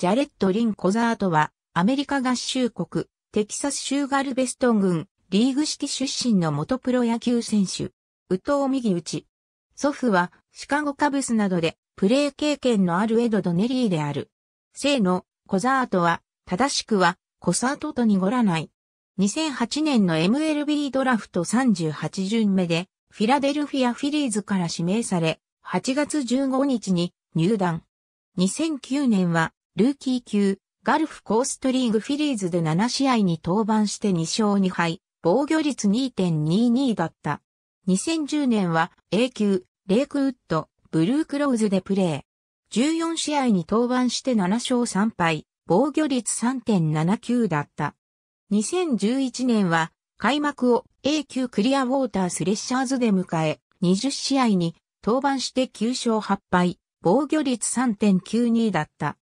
ジャレット・リン・コザートは、アメリカ合衆国、テキサス州ガルベストン郡、リーグ式出身の元プロ野球選手、宇藤右ち。祖父は、シカゴカブスなどで、プレー経験のあるエド・ドネリーである。姓の、コザートは、正しくは、コサートと濁らない。2008年の MLB ドラフト38巡目で、フィラデルフィア・フィリーズから指名され、8月15日に入団。2009年はルーキー級、ガルフコーストリーグフィリーズで7試合に登板して2勝2敗、防御率2.22だった。2010年は A 級、レイクウッド、ブルークローズでプレー。14試合に登板して7勝3敗、防御率3.79だった。2011年は開幕を A 級クリアウォータースレッシャーズで迎え、20試合に登板して9勝8敗、防御率3.92だった。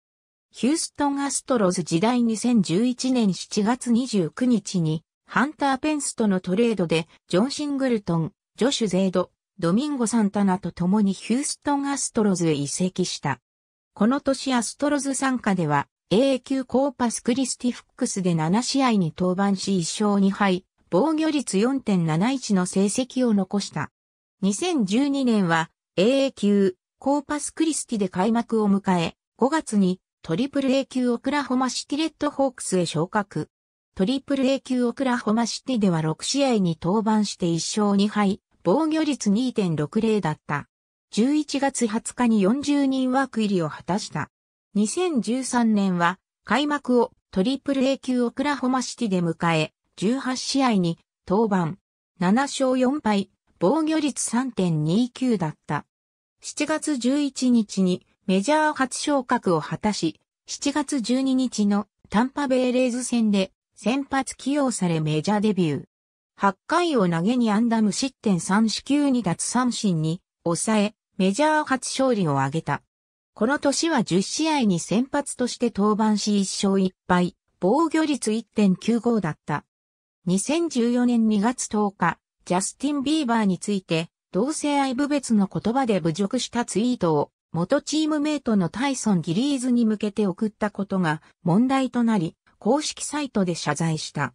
ヒューストンアストロズ時代2011年7月29日に、ハンター・ペンスとのトレードで、ジョン・シングルトン、ジョシュ・ゼード、ドミンゴ・サンタナと共にヒューストン・アストロズへ移籍した。この年アストロズ参加では、AA 級コーパス・クリスティ・フックスで7試合に登板し1勝2敗、防御率4.71の成績を残した。2012年は AA 級コーパス・クリスティで開幕を迎え、5月にトリプル A 級オクラホマシティレッドホークスへ昇格。トリプル A 級オクラホマシティでは6試合に登板して1勝2敗、防御率2.60だった。11月20日に40人ワーク入りを果たした。2013年は開幕をトリプル A 級オクラホマシティで迎え、18試合に登板。7勝4敗、防御率3.29だった。7月11日にメジャー初昇格を果たし、7月12日のタンパベイレーズ戦で先発起用されメジャーデビュー。8回を投げにアンダム失点3四球に脱三振に抑え、メジャー初勝利を挙げた。この年は10試合に先発として登板し1勝1敗、防御率1.95だった。2014年2月10日、ジャスティン・ビーバーについて、同性愛部別の言葉で侮辱したツイートを元チームメイトのタイソン・ギリーズに向けて送ったことが問題となり、公式サイトで謝罪した。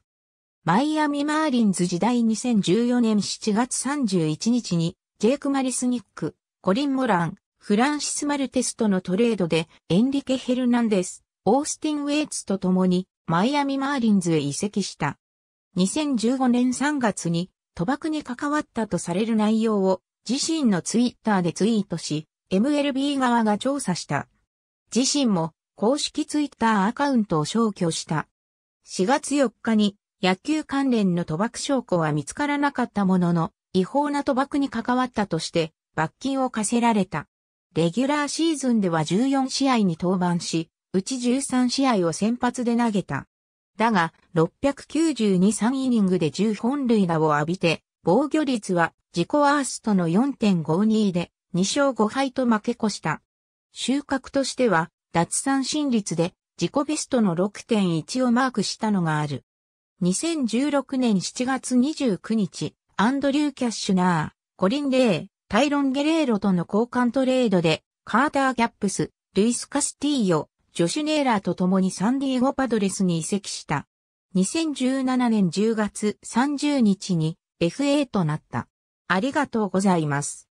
マイアミ・マーリンズ時代2014年7月31日に、ジェイク・マリスニック、コリン・モラン、フランシス・マルテスとのトレードで、エンリケ・ヘルナンデス、オースティン・ウェイツと共に、マイアミ・マーリンズへ移籍した。2015年3月に、賭博に関わったとされる内容を、自身のツイッターでツイートし、MLB 側が調査した。自身も公式ツイッターアカウントを消去した。4月4日に野球関連の賭博証拠は見つからなかったものの、違法な賭博に関わったとして罰金を課せられた。レギュラーシーズンでは14試合に登板し、うち13試合を先発で投げた。だが、692-3イニングで10本塁打を浴びて、防御率は自己ワーストの4.52で、2勝5敗と負け越した。収穫としては、脱三振率で自己ベストの6.1をマークしたのがある。2016年7月29日、アンドリュー・キャッシュナー、コリン・レイ、タイロン・ゲレーロとの交換トレードで、カーター・ギャップス、ルイス・カスティーヨ、ジョシュ・ネーラーと共にサンディエゴ・パドレスに移籍した。2017年10月30日に FA となった。ありがとうございます。